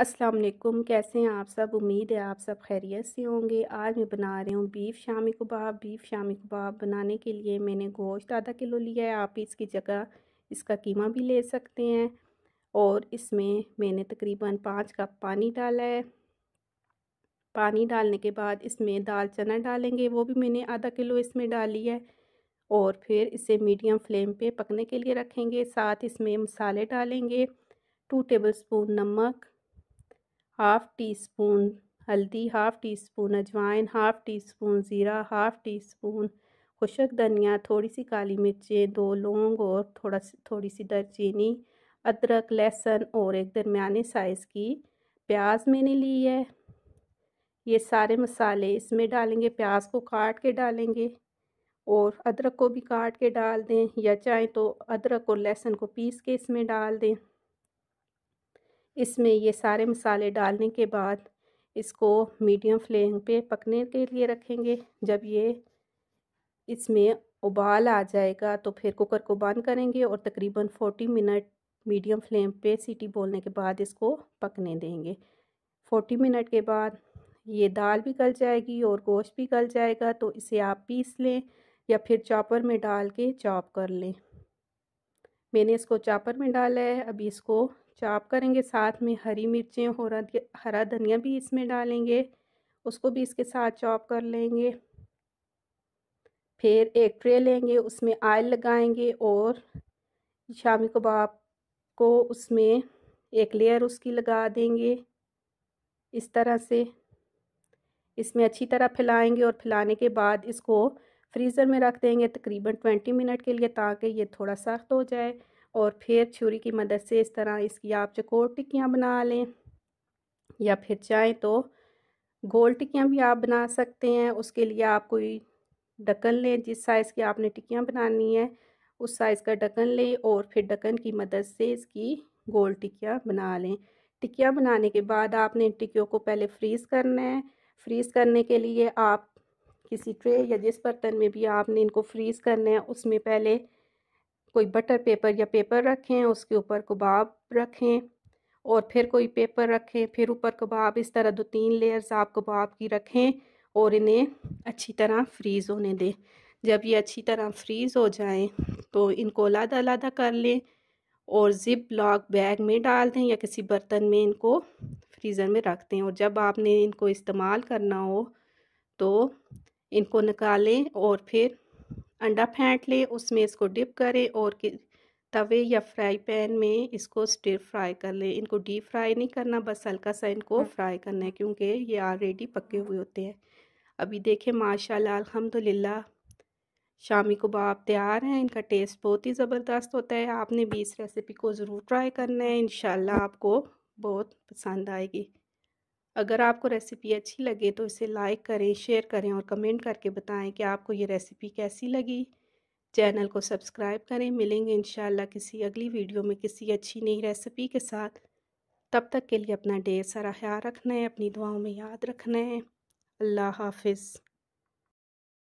अस्सलाम वालेकुम कैसे हैं आप सब उम्मीद है आप सब खैरियत से होंगे आज मैं बना रही हूँ beef shami kebab beef shami kebab बनाने के लिए मैंने गोश्त आधा किलो लिया है आप इसकी जगह इसका कीमा भी ले सकते हैं और इसमें मैंने तकरीबन पाँच कप पानी डाला है पानी डालने के बाद इसमें दाल चना डालेंगे वो भी मैंने आधा किलो इसमें डाली है और फिर इसे मीडियम फ्लेम पे पकने के लिए रखेंगे साथ इसमें मसाले डालेंगे टू टेबलस्पून नमक हाफ़ टी स्पून हल्दी हाफ़ टी स्पून अजवाइन हाफ़ टी स्पून ज़ीरा हाफ़ टी स्पून खुशक धनिया थोड़ी सी काली मिर्चें दो लौंग और थोड़ा सी थोड़ी सी दरचीनी अदरक लहसुन और एक दरमियाने साइज़ की प्याज मैंने ली है ये सारे मसाले इसमें डालेंगे प्याज को काट के डालेंगे और अदरक को भी काट के डाल दें या चाहे तो अदरक और लहसुन को पीस के इसमें डाल दें इसमें ये सारे मसाले डालने के बाद इसको मीडियम फ्लेम पे पकने के लिए रखेंगे जब ये इसमें उबाल आ जाएगा तो फिर कुकर को बंद करेंगे और तकरीबन फोर्टी मिनट मीडियम फ्लेम पे सीटी बोलने के बाद इसको पकने देंगे फोर्टी मिनट के बाद ये दाल भी गल जाएगी और गोश्त भी गल जाएगा तो इसे आप पीस लें या फिर चॉपर में डाल के चॉप कर लें मैंने इसको चापर में डाला है अभी इसको चाप करेंगे साथ में हरी मिर्चें और हरा धनिया भी इसमें डालेंगे उसको भी इसके साथ चॉप कर लेंगे फिर एक ट्रे लेंगे उसमें आयल लगाएंगे और शामी कबाब को उसमें एक लेयर उसकी लगा देंगे इस तरह से इसमें अच्छी तरह फैलाएंगे और फैलाने के बाद इसको फ्रीज़र में रख देंगे तकरीबन ट्वेंटी मिनट के लिए ताकि ये थोड़ा सख्त हो जाए और फिर छुरी की मदद से इस तरह इसकी आप चकोर टिक्कियाँ बना लें या फिर चाहें तो गोल टिक्कियाँ भी आप बना सकते हैं उसके लिए आप कोई ढक्कन लें जिस साइज़ की आपने टिक्कियाँ बनानी है उस साइज़ का ढक्कन लें और फिर ढक्कन की मदद से इसकी गोल टिक्कियाँ बना लें टिक्कियाँ बनाने के बाद आपने इन टिक्कियों को पहले फ्रीज़ करना है फ्रीज़ करने के लिए आप किसी ट्रे या जिस बर्तन में भी आपने इनको फ्रीज़ करना है उसमें पहले कोई बटर पेपर या पेपर रखें उसके ऊपर कबाब रखें और फिर कोई पेपर रखें फिर ऊपर कबाब इस तरह दो तीन लेयर्स आप कबाब की रखें और इन्हें अच्छी तरह फ्रीज़ होने दें जब ये अच्छी तरह फ्रीज़ हो जाएं तो इनको अलहदा अलहदा कर लें और ज़िप लॉक बैग में डाल दें या किसी बर्तन में इनको फ्रीज़र में रख दें और जब आपने इनको इस्तेमाल करना हो तो इनको निकालें और फिर अंडा फेंट लें उसमें इसको डिप करें और तवे या फ्राई पैन में इसको स्टिर फ्राई कर लें इनको डीप फ्राई नहीं करना बस हल्का सा इनको हम्म। फ्राई करना है क्योंकि ये ऑलरेडी पके हुए होते हैं अभी देखें माशाल्लाह अल्हम्दुलिल्लाह शामी कबाब तैयार हैं इनका टेस्ट बहुत ही ज़बरदस्त होता है आपने भी इस रेसिपी को ज़रूर ट्राई करना है इन आपको बहुत पसंद आएगी अगर आपको रेसिपी अच्छी लगे तो इसे लाइक करें शेयर करें और कमेंट करके बताएं कि आपको ये रेसिपी कैसी लगी चैनल को सब्सक्राइब करें मिलेंगे इन किसी अगली वीडियो में किसी अच्छी नई रेसिपी के साथ तब तक के लिए अपना ढेर सारा ख्याल रखना है अपनी दुआओं में याद रखना है अल्लाह हाफिज़